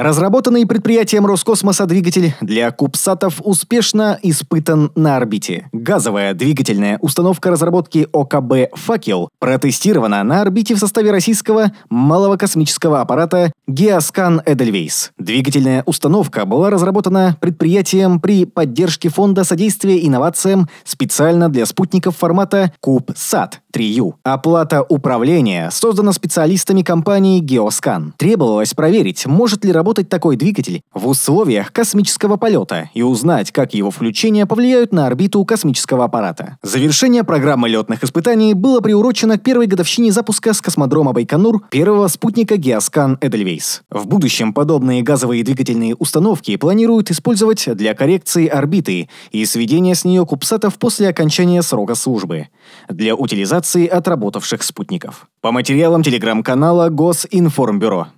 Разработанный предприятием Роскосмоса двигатель для кубсатов успешно испытан на орбите. Газовая двигательная установка разработки ОКБ «Факел» протестирована на орбите в составе российского малого космического аппарата Геоскан Эдельвейс. Двигательная установка была разработана предприятием при поддержке Фонда содействия инновациям специально для спутников формата CubeSat 3U. Оплата управления создана специалистами компании Geoscan. Требовалось проверить, может ли работать такой двигатель в условиях космического полета и узнать, как его включение повлияют на орбиту космического аппарата. Завершение программы летных испытаний было приурочено к первой годовщине запуска с космодрома Байконур первого спутника Geoscan Эдельвейс. Space. В будущем подобные газовые двигательные установки планируют использовать для коррекции орбиты и сведения с нее кубсатов после окончания срока службы для утилизации отработавших спутников. По материалам телеграм-канала Госинформбюро.